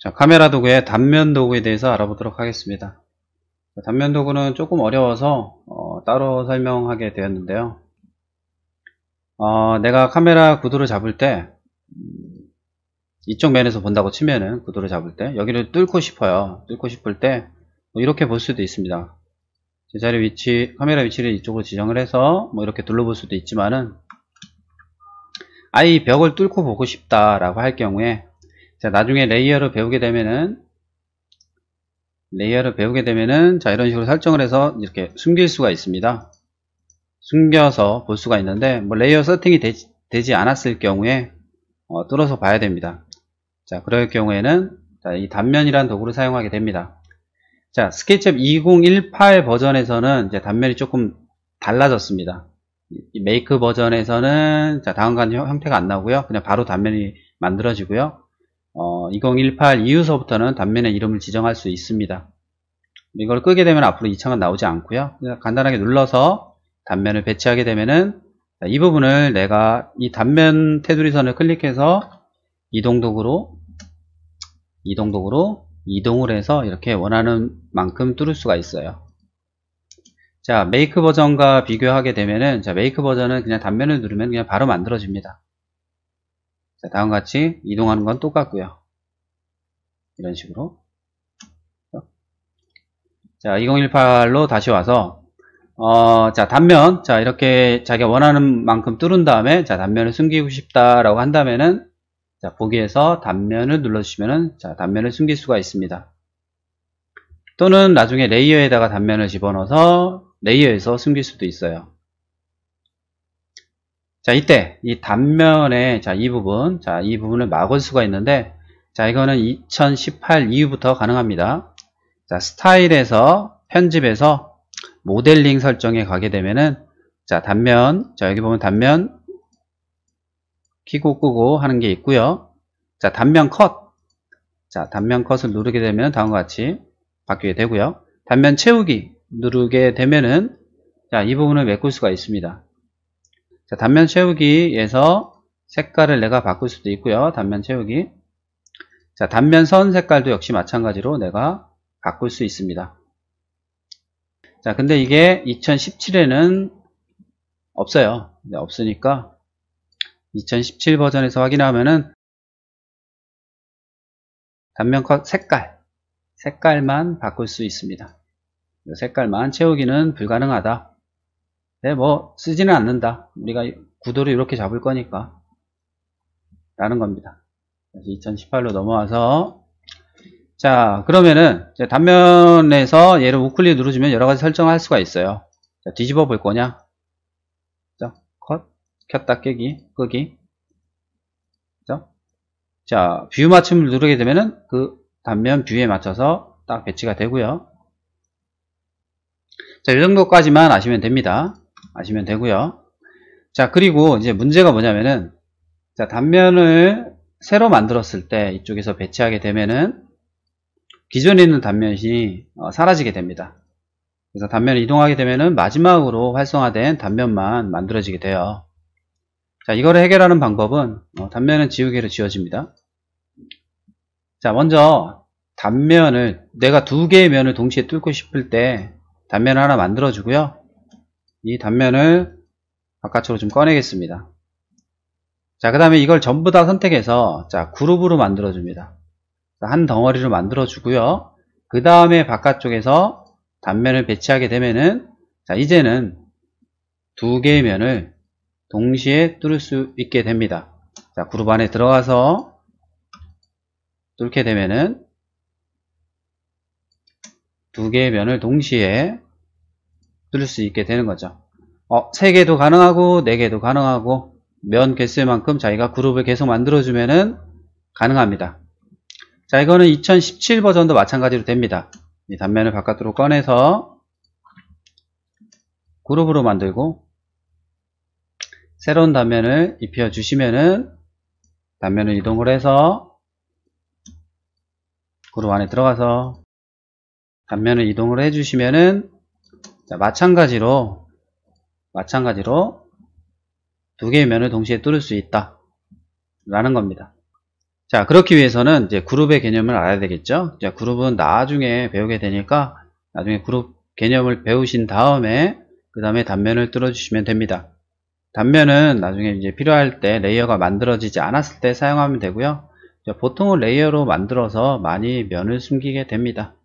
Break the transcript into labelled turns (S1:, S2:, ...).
S1: 자, 카메라 도구의 단면 도구에 대해서 알아보도록 하겠습니다. 단면 도구는 조금 어려워서 어, 따로 설명하게 되었는데요. 어, 내가 카메라 구도를 잡을 때 음, 이쪽 면에서 본다고 치면은 구도를 잡을 때 여기를 뚫고 싶어요. 뚫고 싶을 때뭐 이렇게 볼 수도 있습니다. 제자리 위치, 카메라 위치를 이쪽으로 지정을 해서 뭐 이렇게 둘러볼 수도 있지만은 아이 벽을 뚫고 보고 싶다라고 할 경우에 자, 나중에 레이어를 배우게 되면은 레이어를 배우게 되면은 자, 이런 식으로 설정을 해서 이렇게 숨길 수가 있습니다. 숨겨서 볼 수가 있는데 뭐 레이어 세팅이 되, 되지, 않았을 경우에 어, 뚫어서 봐야 됩니다. 자, 그럴 경우에는 자, 이 단면이란 도구를 사용하게 됩니다. 자, 스케치업 2018 버전에서는 이제 단면이 조금 달라졌습니다. 메이크 버전에서는 자, 다음간 형태가 안 나오고요. 그냥 바로 단면이 만들어지고요. 어, 2018 이후서부터는 단면의 이름을 지정할 수 있습니다. 이걸 끄게 되면 앞으로 이 창은 나오지 않고요. 간단하게 눌러서 단면을 배치하게 되면은 이 부분을 내가 이 단면 테두리선을 클릭해서 이동도구로 이동도구로 이동을 해서 이렇게 원하는 만큼 뚫을 수가 있어요. 자, 메이크 버전과 비교하게 되면은 자, 메이크 버전은 그냥 단면을 누르면 그냥 바로 만들어집니다. 자, 다음 같이 이동하는 건 똑같고요. 이런 식으로. 자, 2018로 다시 와서 어, 자, 단면. 자, 이렇게 자기가 원하는 만큼 뚫은 다음에 자, 단면을 숨기고 싶다라고 한다면은 자, 보기에서 단면을 눌러 주시면은 자, 단면을 숨길 수가 있습니다. 또는 나중에 레이어에다가 단면을 집어넣어서 레이어에서 숨길 수도 있어요. 자, 이때 이 단면에 자, 이 부분, 자, 이 부분을 막을 수가 있는데 자, 이거는 2018 이후부터 가능합니다. 자, 스타일에서 편집에서 모델링 설정에 가게 되면은 자, 단면, 자, 여기 보면 단면 키고 끄고 하는 게 있고요. 자, 단면 컷. 자, 단면 컷을 누르게 되면 다음과 같이 바뀌게 되고요. 단면 채우기 누르게 되면은 자, 이 부분을 메꿀 수가 있습니다. 자, 단면 채우기에서 색깔을 내가 바꿀 수도 있고요. 단면 채우기. 자, 단면 선 색깔도 역시 마찬가지로 내가 바꿀 수 있습니다. 자, 근데 이게 2017에는 없어요. 네, 없으니까 2017 버전에서 확인하면은 단면 컷 색깔, 색깔만 바꿀 수 있습니다. 색깔만 채우기는 불가능하다. 네, 뭐 쓰지는 않는다. 우리가 구도를 이렇게 잡을 거니까 라는 겁니다. 다시 2018로 넘어와서 자 그러면은 단면에서 얘를 우클릭 누르시면 여러가지 설정을 할 수가 있어요. 자, 뒤집어 볼 거냐? 그쵸? 컷, 켰다 깨기, 끄기 그쵸? 자, 뷰 맞춤을 누르게 되면은 그 단면 뷰에 맞춰서 딱 배치가 되고요. 자, 이 정도까지만 아시면 됩니다. 아시면 되고요. 자 그리고 이제 문제가 뭐냐면은 자 단면을 새로 만들었을 때 이쪽에서 배치하게 되면은 기존에 있는 단면이 어, 사라지게 됩니다. 그래서 단면을 이동하게 되면은 마지막으로 활성화된 단면만 만들어지게 돼요. 자이걸 해결하는 방법은 어, 단면은 지우개로 지워집니다. 자 먼저 단면을 내가 두 개의 면을 동시에 뚫고 싶을 때 단면을 하나 만들어 주고요. 이 단면을 바깥으로 좀 꺼내겠습니다. 자, 그 다음에 이걸 전부 다 선택해서 자 그룹으로 만들어줍니다. 한 덩어리로 만들어주고요. 그 다음에 바깥쪽에서 단면을 배치하게 되면은 자 이제는 두 개의 면을 동시에 뚫을 수 있게 됩니다. 자 그룹 안에 들어가서 뚫게 되면은 두 개의 면을 동시에 뚫을 수 있게 되는 거죠. 어, 3개도 가능하고 4개도 가능하고 면 개수만큼 자기가 그룹을 계속 만들어주면은 가능합니다. 자 이거는 2017 버전도 마찬가지로 됩니다. 이 단면을 바깥으로 꺼내서 그룹으로 만들고 새로운 단면을 입혀 주시면은 단면을 이동을 해서 그룹 안에 들어가서 단면을 이동을 해 주시면은 자, 마찬가지로 마찬가지로 두 개의 면을 동시에 뚫을 수 있다 라는 겁니다 자 그렇기 위해서는 이제 그룹의 개념을 알아야 되겠죠 자 그룹은 나중에 배우게 되니까 나중에 그룹 개념을 배우신 다음에 그 다음에 단면을 뚫어 주시면 됩니다 단면은 나중에 이제 필요할 때 레이어가 만들어지지 않았을 때 사용하면 되고요 보통은 레이어로 만들어서 많이 면을 숨기게 됩니다